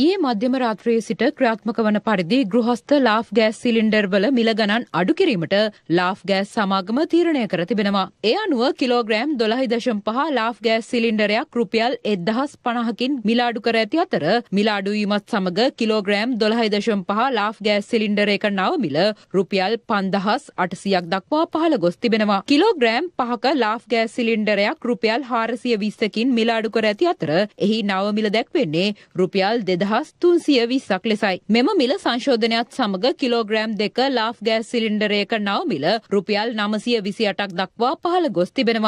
ඊයේ මධ්‍යම රාත්‍රියේ සිට ක්‍රියාත්මක වන පරිදි ගෘහස්ත ලාෆ් ගෑස් සිලින්ඩර්වල මිල ගණන් අඩු කිරීමට ලාෆ් ගෑස් සමාගම තීරණය කර තිබෙනවා. ඒ අනුව කිලෝග්‍රෑම් 12.5 ලාෆ් ගෑස් සිලින්ඩරයක් රුපියල් 1050කින් මිල අඩු කර ඇති අතර මිල අඩු වීමත් සමග කිලෝග්‍රෑම් 12.5 ලාෆ් ගෑස් සිලින්ඩරයක නව මිල රුපියල් 5800ක් දක්වා පහළ ගොස් තිබෙනවා. කිලෝග්‍රෑම් 5ක ලාෆ් ගෑස් සිලින්ඩරයක් රුපියල් 420කින් මිල අඩු කර ඇති අතර එහි නව මිල දැක්වෙන්නේ රුපියල් දෙදහස් තුන්සිය විස්සක් ලෙසයි. මෙම මිල සංශෝධනයක්ත් සමඟ කිලෝග්‍රෑම් දෙක ලාෆ් ගෑස් සිලින්ඩරයක නව මිල රුපියල් නමසිය විසි අටක් දක්වා පහළ ගොස් තිබෙනවා.